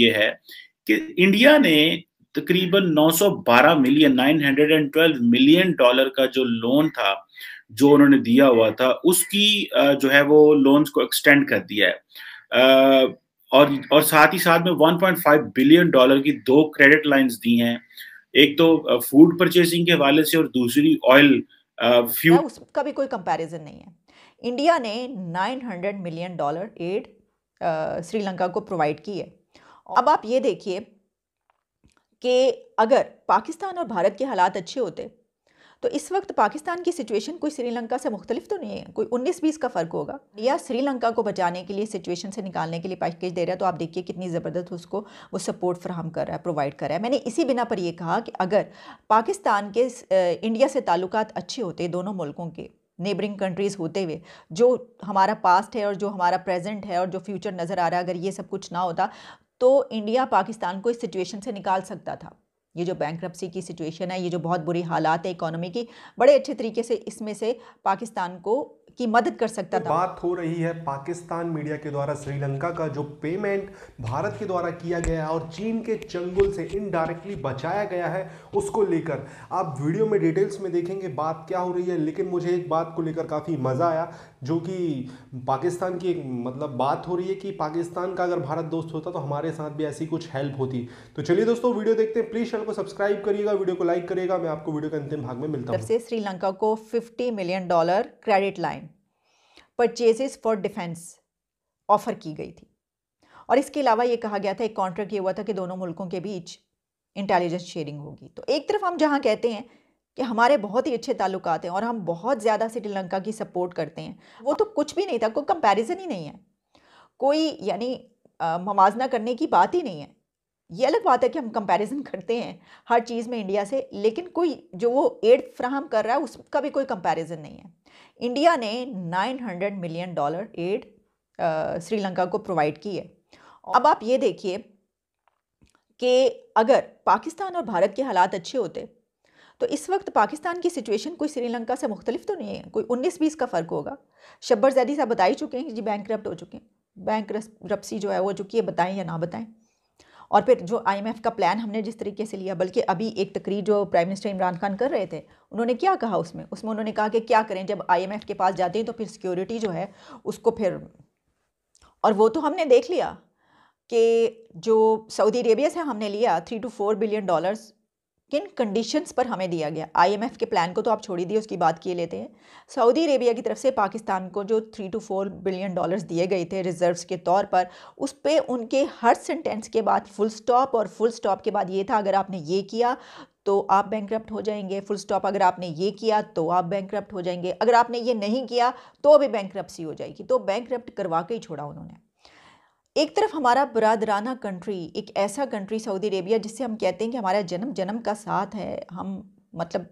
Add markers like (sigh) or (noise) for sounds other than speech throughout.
ये है कि इंडिया ने तकरीबन 912 मिलियन 912 मिलियन डॉलर का जो लोन था जो उन्होंने दिया हुआ था उसकी जो है वो लोन्स को एक्सटेंड कर दिया है और और साथ ही साथ में 1.5 बिलियन डॉलर की दो क्रेडिट लाइंस दी हैं एक तो फूड परचेसिंग के हवाले से और दूसरी ऑयल फ्यूल उसका भी कोई कंपैरिजन नहीं है इंडिया ने 900 मिलियन डॉलर एड श्रीलंका को प्रोवाइड की है अब आप ये देखिए कि अगर पाकिस्तान और भारत के हालात अच्छे होते तो इस वक्त पाकिस्तान की सिचुएशन कोई श्रीलंका से मुख्तलिफ तो नहीं है कोई उन्नीस बीस का फ़र्क होगा या श्रीलंका को बचाने के लिए सिचुएशन से निकालने के लिए पैकेज दे रहा है तो आप देखिए कितनी ज़बरदस्त उसको वो सपोर्ट फ्राहम कर रहा है प्रोवाइड कर रहा है मैंने इसी बिना पर यह कहा कि अगर पाकिस्तान के इंडिया से ताल्लुक अच्छे होते दोनों मुल्कों के नेबरिंग कंट्रीज़ होते हुए जो हमारा पास्ट है और जो हमारा प्रेजेंट है और जो फ्यूचर नज़र आ रहा है अगर ये सब कुछ ना होता तो इंडिया पाकिस्तान को इस सिचुएशन से निकाल सकता था ये जो बैंक की सिचुएशन है ये जो बहुत बुरी हालात है इकोनॉमी की बड़े अच्छे तरीके से इसमें से पाकिस्तान को की मदद कर सकता तो था बात हो रही है पाकिस्तान मीडिया के द्वारा श्रीलंका का जो पेमेंट भारत के द्वारा किया गया और चीन के चंगुल से इनडायरेक्टली बचाया गया है उसको लेकर आप वीडियो में डिटेल्स में देखेंगे बात क्या हो रही है लेकिन मुझे एक बात को लेकर काफ़ी मज़ा आया जो कि पाकिस्तान की एक मतलब बात हो रही है कि पाकिस्तान का अगर भारत दोस्त होता तो हमारे साथ भी ऐसी कुछ हेल्प होती तो चलिए दोस्तों वीडियो देखते हैं प्लीज़ चैनल को सब्सक्राइब करिएगा वीडियो को लाइक करिएगा मैं आपको वीडियो के अंतिम भाग में मिलता हूँ श्रीलंका को fifty million dollar credit line purchases for defence offer की गई थी और इसके अलावा ये कहा गया था एक कॉन्ट्रैक्ट ये हुआ था कि दोनों मुल्कों के बीच इंटेलिजेंस शेयरिंग होगी तो एक तरफ हम जहां कहते हैं कि हमारे बहुत ही अच्छे ताल्लुक हैं और हम बहुत ज़्यादा श्रीलंका की सपोर्ट करते हैं वो तो कुछ भी नहीं था कोई कंपैरिजन ही नहीं है कोई यानी मवाजना करने की बात ही नहीं है ये अलग बात है कि हम कंपैरिजन (laughs) करते हैं हर चीज़ में इंडिया से लेकिन कोई जो वो एड फ्राहम कर रहा है उसका भी कोई कंपैरिजन नहीं है इंडिया ने 900 मिलियन डॉलर एड श्रीलंका को प्रोवाइड की है अब आप ये देखिए कि अगर पाकिस्तान और भारत के हालात अच्छे होते तो इस वक्त पाकिस्तान की सिचुएशन कोई श्रीलंका से मुख्तलिफ तो नहीं है कोई उन्नीस बीस का फ़र्क होगा शब्बर जैदी साहब बता ही चुके हैं कि जी बैंक करप्ट हो चुके हैं बैंक रपसी जो है वो चुकी है बताएं या ना बताएं और फिर जो आईएमएफ का प्लान हमने जिस तरीके से लिया बल्कि अभी एक तकरीर जो प्राइम मिनिस्टर इमरान खान कर रहे थे उन्होंने क्या कहा उसमें उसमें उन्होंने कहा कि क्या करें जब एफ़ के पास जाते हैं तो फिर सिक्योरिटी जो है उसको फिर और वो तो हमने देख लिया कि जो सऊदी अरेबिया से हमने लिया three two four billion dollars किन कंडीशंस पर हमें दिया गया आईएमएफ के प्लान को तो आप छोड़ ही दिए उसकी बात किए लेते हैं सऊदी अरेबिया की तरफ से पाकिस्तान को जो three two four billion dollars दिए गए थे रिजर्व्स के तौर पर उस पर उनके हर सेंटेंस के बाद फुल स्टॉप और फुल स्टॉप के बाद ये था अगर आपने ये किया तो आप बैंक हो जाएंगे फुल स्टॉप अगर आपने ये किया तो आप बैंक हो जाएंगे अगर आपने ये नहीं किया तो भी बैंक हो जाएगी तो बैंक करवा के ही छोड़ा उन्होंने एक तरफ हमारा बरदराना कंट्री एक ऐसा कंट्री सऊदी अरेबिया जिससे हम कहते हैं कि हमारा जन्म जन्म का साथ है हम मतलब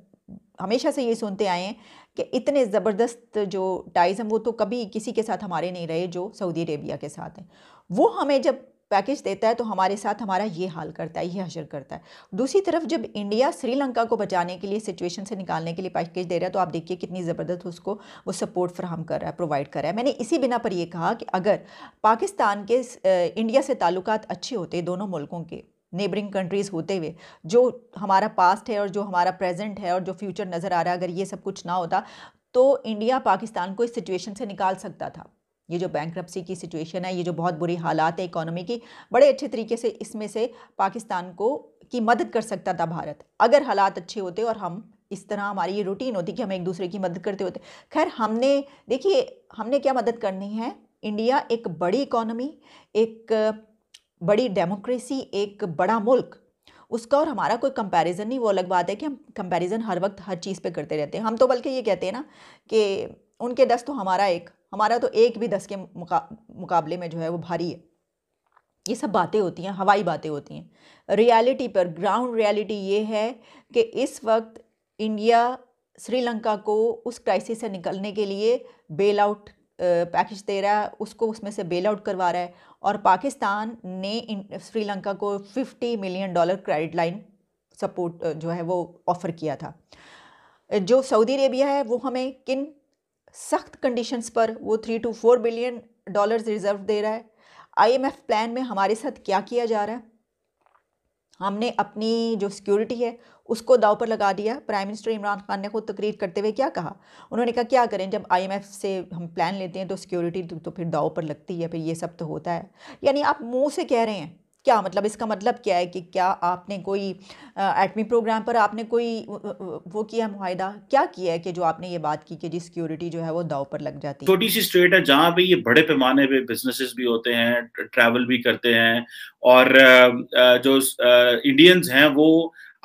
हमेशा से ये सुनते आए हैं कि इतने ज़बरदस्त जो टाइज़ हम वो तो कभी किसी के साथ हमारे नहीं रहे जो सऊदी अरेबिया के साथ हैं वो हमें जब पैकेज देता है तो हमारे साथ हमारा ये हाल करता है ये हशर करता है दूसरी तरफ जब इंडिया श्रीलंका को बचाने के लिए सिचुएशन से निकालने के लिए पैकेज दे रहा है तो आप देखिए कितनी ज़बरदस्त उसको वो सपोर्ट फ्राहम कर रहा है प्रोवाइड कर रहा है मैंने इसी बिना पर यह कहा कि अगर पाकिस्तान के इंडिया से ताल्लुक अच्छे होते दोनों मुल्कों के नेबरिंग कंट्रीज़ होते हुए जो हमारा पास्ट है और जो हमारा प्रेजेंट है और जो फ्यूचर नज़र आ रहा है अगर ये सब कुछ ना होता तो इंडिया पाकिस्तान को इस सिचुएशन से निकाल सकता था ये जो बैंक की सिचुएशन है ये जो बहुत बुरी हालात है इकोनॉमी की बड़े अच्छे तरीके से इसमें से पाकिस्तान को की मदद कर सकता था भारत अगर हालात अच्छे होते और हम इस तरह हमारी ये रूटीन होती कि हम एक दूसरे की मदद करते होते खैर हमने देखिए हमने क्या मदद करनी है इंडिया एक बड़ी इकोनॉमी एक बड़ी डेमोक्रेसी एक बड़ा मुल्क उसका और हमारा कोई कंपैरिजन नहीं वो अलग बात है कि हम कंपैरिजन हर वक्त हर चीज़ पे करते रहते हैं हम तो बल्कि ये कहते हैं ना कि उनके दस तो हमारा एक हमारा तो एक भी दस के मुका, मुकाबले में जो है वो भारी है ये सब बातें होती हैं हवाई बातें होती हैं रियलिटी पर ग्राउंड रियलिटी ये है कि इस वक्त इंडिया श्रीलंका को उस क्राइसिस से निकलने के लिए बेल आउट पैकेज दे रहा है उसको उसमें से बेल आउट करवा रहा है और पाकिस्तान ने श्रीलंका को 50 million dollar credit line support जो है वो ऑफ़र किया था जो सऊदी अरेबिया है वो हमें किन सख्त कंडीशंस पर वो three two four billion dollars reserve दे रहा है आईएमएफ प्लान में हमारे साथ क्या किया जा रहा है हमने अपनी जो सिक्योरिटी है उसको दाव पर लगा दिया प्राइम मिनिस्टर इमरान खान ने खुद तकरीर करते हुए क्या कहा उन्होंने कहा क्या करें जब आईएमएफ से हम प्लान लेते हैं तो सिक्योरिटी तो फिर दाव पर लगती है फिर ये सब तो होता है यानी आप मुँह से कह रहे हैं क्या मतलब इसका मतलब क्या है कि क्या आपने कोई एटमी प्रोग्राम पर आपने कोई वो किया मुहिदा क्या किया है कि जो आपने ये बात की कि जी सिक्योरिटी जो है वो दाव पर लग जाती है छोटी सी स्टेट है जहाँ पे ये बड़े पैमाने पे बिजनेसेस भी होते हैं ट्रैवल भी करते हैं और जो इंडियंस हैं वो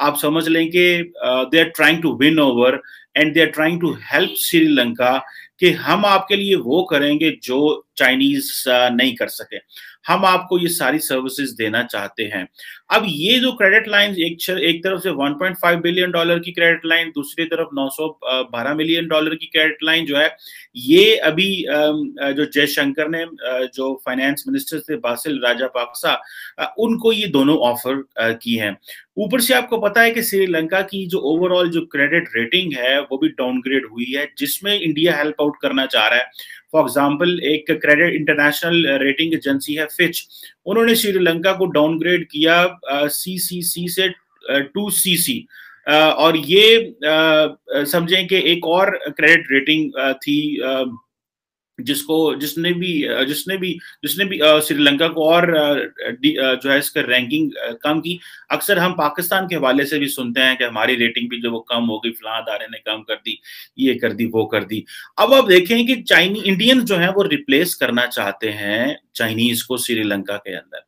आप समझ लें कि they are trying to win over and they are trying to help Sri Lanka कि हम आपके लिए वो करेंगे जो चाइनीज uh, नहीं कर सके हम आपको ये सारी सर्विसेज देना चाहते हैं अब ये जो क्रेडिट लाइन एक एक तरफ से 1.5 बिलियन डॉलर की क्रेडिट लाइन दूसरी तरफ 912 मिलियन डॉलर की क्रेडिट लाइन जो है ये अभी जो जयशंकर ने जो फाइनेंस मिनिस्टर थे बासिल राजा पाक्सा उनको ये दोनों ऑफर की हैं ऊपर से आपको पता है कि श्रीलंका की जो ओवरऑल जो क्रेडिट रेटिंग है वो भी डाउनग्रेड हुई है जिसमें इंडिया हेल्प आउट करना चाह रहा है फॉर एग्जाम्पल एक क्रेडिट इंटरनेशनल रेटिंग एजेंसी है फिच उन्होंने श्रीलंका को डाउनग्रेड किया सी सी सी से टू सी सी और ये uh, uh, समझें कि एक और क्रेडिट रेटिंग uh, थी जिसको जिसने भी जिसने भी जिसने भी श्रीलंका को और जो है इसका रैंकिंग कम की अक्सर हम पाकिस्तान के हवाले से भी सुनते हैं कि हमारी रेटिंग भी जो वो कम हो गई फिलहाल अदारे ने कम कर दी ये कर दी वो कर दी अब आप देखें कि चाइनी इंडियन जो है वो रिप्लेस करना चाहते हैं चाइनीज को श्रीलंका के अंदर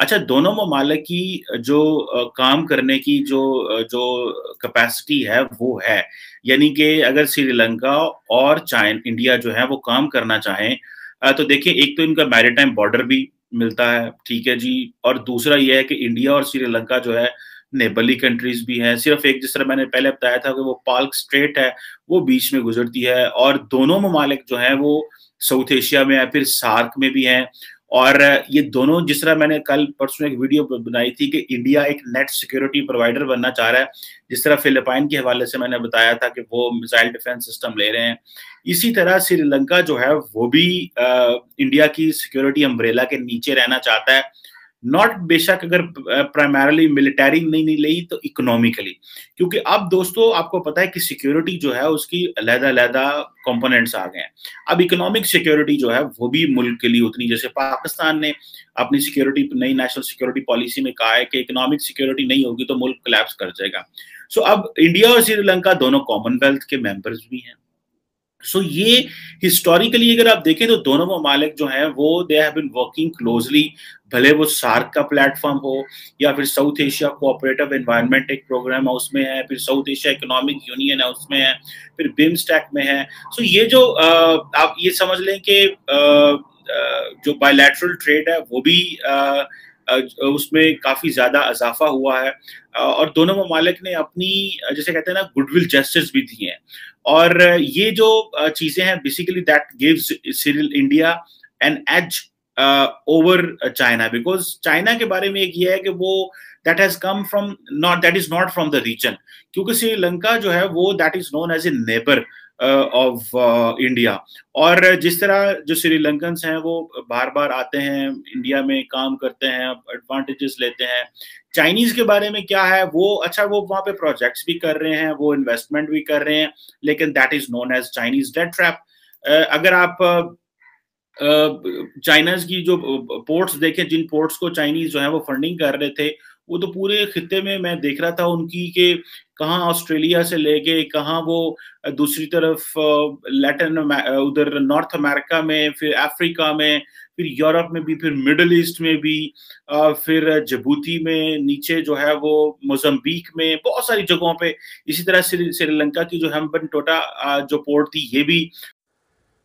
अच्छा दोनों ममालक की जो काम करने की जो जो कैपेसिटी है वो है यानी कि अगर श्रीलंका और चाइन इंडिया जो है वो काम करना चाहें तो देखिए एक तो इनका मैरिटाइम बॉर्डर भी मिलता है ठीक है जी और दूसरा ये है कि इंडिया और श्रीलंका जो है नेबरली कंट्रीज भी हैं सिर्फ एक जिस तरह मैंने पहले बताया था कि वो पार्क स्ट्रेट है वो बीच में गुजरती है और दोनों ममालिक जो है वो साउथ एशिया में है फिर सार्क में भी हैं और ये दोनों जिस तरह मैंने कल परसों एक वीडियो बनाई थी कि इंडिया एक नेट सिक्योरिटी प्रोवाइडर बनना चाह रहा है जिस तरह फिलिपाइन के हवाले से मैंने बताया था कि वो मिसाइल डिफेंस सिस्टम ले रहे हैं इसी तरह श्रीलंका जो है वो भी आ, इंडिया की सिक्योरिटी अम्ब्रेला के नीचे रहना चाहता है नॉट बेशक अगर प्राइमरली मिलिटरी नहीं, नहीं ली तो इकोनॉमिकली क्योंकि अब दोस्तों आपको पता है कि सिक्योरिटी जो है उसकी अलहदा अलहदा कॉम्पोनेंट्स आ गए हैं अब इकोनॉमिक सिक्योरिटी जो है वो भी मुल्क के लिए उतनी जैसे पाकिस्तान ने अपनी सिक्योरिटी नई नेशनल सिक्योरिटी पॉलिसी में कहा है कि इकोनॉमिक सिक्योरिटी नहीं होगी तो मुल्क कलेप्स कर जाएगा सो so, अब इंडिया और श्रीलंका दोनों कॉमनवेल्थ के मेंबर्स भी हैं सो ये हिस्टोरिकली अगर आप देखें तो दोनों ममालिक जो हैं वो they have been working closely भले वो सार्क का प्लेटफॉर्म हो या फिर साउथ एशिया कोऑपरेटिव एनवायरमेंट एक प्रोग्राम है उसमें है फिर साउथ एशिया इकोनॉमिक यूनियन है उसमें है फिर बिम्स्टैक में है सो ये जो आप ये समझ लें कि जो बायलैटरल ट्रेड है वो भी उसमें काफ़ी ज़्यादा इजाफा हुआ है और दोनों ममालिक ने अपनी जैसे कहते हैं ना गुडविल जस्टिस भी दी हैं और ये जो चीज़ें हैं basically that gives India an edge over China because China के बारे में एक ये है कि वो that has come from not that is not from the region क्योंकि श्रीलंका जो है वो that is known as a neighbour of uh, India uh, और जिस तरह जो श्रीलंकन हैं वो बार बार आते हैं इंडिया में काम करते हैं एडवांटेजेस लेते हैं चाइनीज के बारे में क्या है वो अच्छा वो वहाँ पे प्रोजेक्ट्स भी कर रहे हैं वो इन्वेस्टमेंट भी कर रहे हैं लेकिन that is known as Chinese debt trap अगर आप चाइनाज uh, की जो पोर्ट्स देखें जिन पोर्ट्स को चाइनीज जो है वो फंडिंग कर रहे थे वो तो पूरे खत्े में मैं देख रहा था उनकी के कहाँ ऑस्ट्रेलिया से लेके कहाँ वो दूसरी तरफ लैटिन उधर नॉर्थ अमेरिका में फिर अफ्रीका में फिर यूरोप में भी फिर मिडल ईस्ट में भी फिर जबूती में नीचे जो है वो मोजम्बिक में बहुत सारी जगहों पे इसी तरह श्रीलंका की जो हेम्बन टोटा जो पोर्ट थी ये भी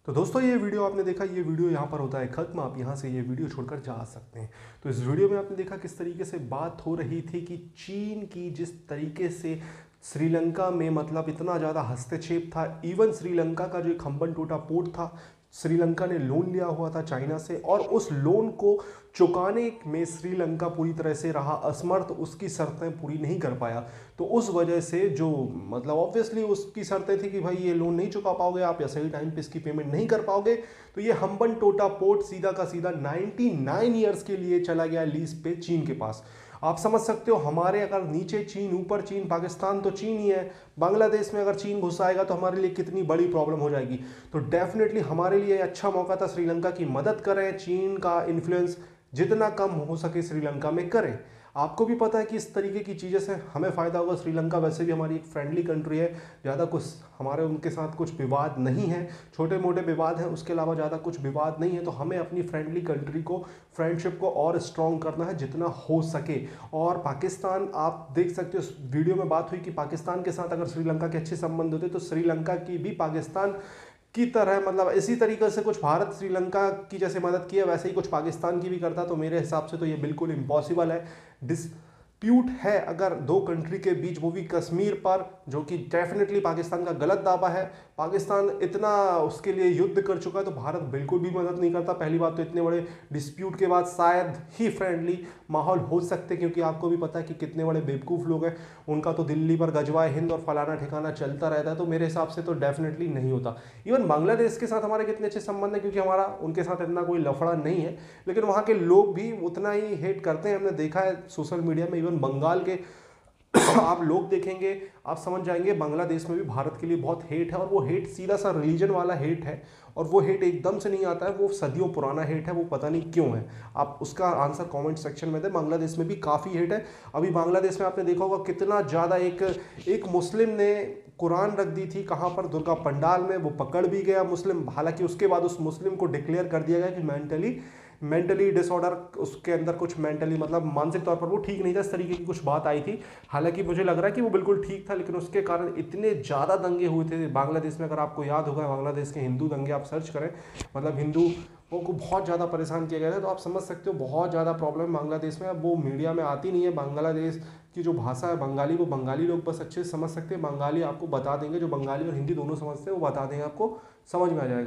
तो दोस्तों ये वीडियो आपने देखा ये वीडियो यहाँ पर होता है ख़त्म आप यहाँ से ये वीडियो छोड़कर जा सकते हैं तो इस वीडियो में आपने देखा किस तरीके से बात हो रही थी कि चीन की जिस तरीके से श्रीलंका में मतलब इतना ज़्यादा हस्तक्षेप था इवन श्रीलंका का जो खम्बन टोटा पोर्ट था श्रीलंका ने लोन लिया हुआ था चाइना से और उस लोन को चुकाने में श्रीलंका पूरी तरह से रहा असमर्थ उसकी शर्तें पूरी नहीं कर पाया तो उस वजह से जो मतलब ऑब्वियसली उसकी शर्तें थी कि भाई ये लोन नहीं चुका पाओगे आप या सही टाइम पे इसकी पेमेंट नहीं कर पाओगे तो ये हम्बन टोटा पोर्ट सीधा का सीधा 99 ईयर्स के लिए चला गया लीज पे चीन के पास आप समझ सकते हो हमारे अगर नीचे चीन ऊपर चीन पाकिस्तान तो चीन ही है बांग्लादेश में अगर चीन घुस आएगा तो हमारे लिए कितनी बड़ी प्रॉब्लम हो जाएगी तो डेफिनेटली हमारे लिए अच्छा मौका था श्रीलंका की मदद करें चीन का इन्फ्लुएंस जितना कम हो सके श्रीलंका में करें आपको भी पता है कि इस तरीके की चीज़ें से हमें फ़ायदा होगा श्रीलंका वैसे भी हमारी एक फ्रेंडली कंट्री है ज़्यादा कुछ हमारे उनके साथ कुछ विवाद नहीं है छोटे मोटे विवाद हैं उसके अलावा ज़्यादा कुछ विवाद नहीं है तो हमें अपनी फ्रेंडली कंट्री को फ्रेंडशिप को और स्ट्रॉन्ग करना है जितना हो सके और पाकिस्तान आप देख सकते हो उस वीडियो में बात हुई कि पाकिस्तान के साथ अगर श्रीलंका के अच्छे संबंध होते तो श्रीलंका की भी पाकिस्तान की तरह मतलब इसी तरीके से कुछ भारत श्रीलंका की जैसे मदद की है वैसे ही कुछ पाकिस्तान की भी करता तो मेरे हिसाब से तो ये बिल्कुल इम्पॉसिबल है डिस्प्यूट है अगर दो कंट्री के बीच वो भी कश्मीर पर जो कि डेफिनेटली पाकिस्तान का गलत दावा है पाकिस्तान इतना उसके लिए युद्ध कर चुका है तो भारत बिल्कुल भी मदद नहीं करता पहली बात तो इतने बड़े डिस्प्यूट के बाद शायद ही फ्रेंडली माहौल हो सकते क्योंकि आपको भी पता है कि कितने बड़े बेवकूफ़ लोग हैं उनका तो दिल्ली पर गजवाए हिंद और फलाना ठिकाना चलता रहता है तो मेरे हिसाब से तो डेफिनेटली नहीं होता इवन बांग्लादेश के साथ हमारे कितने अच्छे संबंध हैं क्योंकि हमारा उनके साथ इतना कोई लफड़ा नहीं है लेकिन वहाँ के लोग भी उतना ही हेट करते हैं हमने देखा है सोशल मीडिया में इवन बंगाल के (coughs) आप लोग देखेंगे आप समझ जाएंगे बांग्लादेश में भी भारत के लिए बहुत हेट है और वो हेट सीधा सा रिलीजन वाला हेट है और वो हेट एकदम से नहीं आता है वो सदियों पुराना हेट है वो पता नहीं क्यों है आप उसका आंसर कमेंट सेक्शन में दें बांग्लादेश में भी काफ़ी हेट है अभी बांग्लादेश में आपने देखा होगा कितना ज़्यादा एक एक मुस्लिम ने कुरान रख दी थी कहाँ पर दुर्गा पंडाल में वो पकड़ भी गया मुस्लिम हालांकि उसके बाद उस मुस्लिम को डिक्लेयर कर दिया गया कि मैंटली मेंटली डिसऑर्डर उसके अंदर कुछ मेंटली मतलब मानसिक तौर पर वो ठीक नहीं था इस तरीके की कुछ बात आई थी हालांकि मुझे लग रहा है कि वो बिल्कुल ठीक था लेकिन उसके कारण इतने ज़्यादा दंगे हुए थे बांग्लादेश में अगर आपको याद होगा बांग्लादेश के हिंदू दंगे आप सर्च करें मतलब हिंदू को बहुत ज़्यादा परेशान किया गया था तो आप समझ सकते हो बहुत ज़्यादा प्रॉब्लम बांग्लादेश में अब वो मीडिया में आती नहीं है बांग्लादेश की जो भाषा है बंगाली वो बंगाली लोग बस अच्छे से समझ सकते हैं बंगाली आपको बता देंगे जो बंगाली और हिंदी दोनों समझते हैं वो बता देंगे आपको समझ में आ जाएगा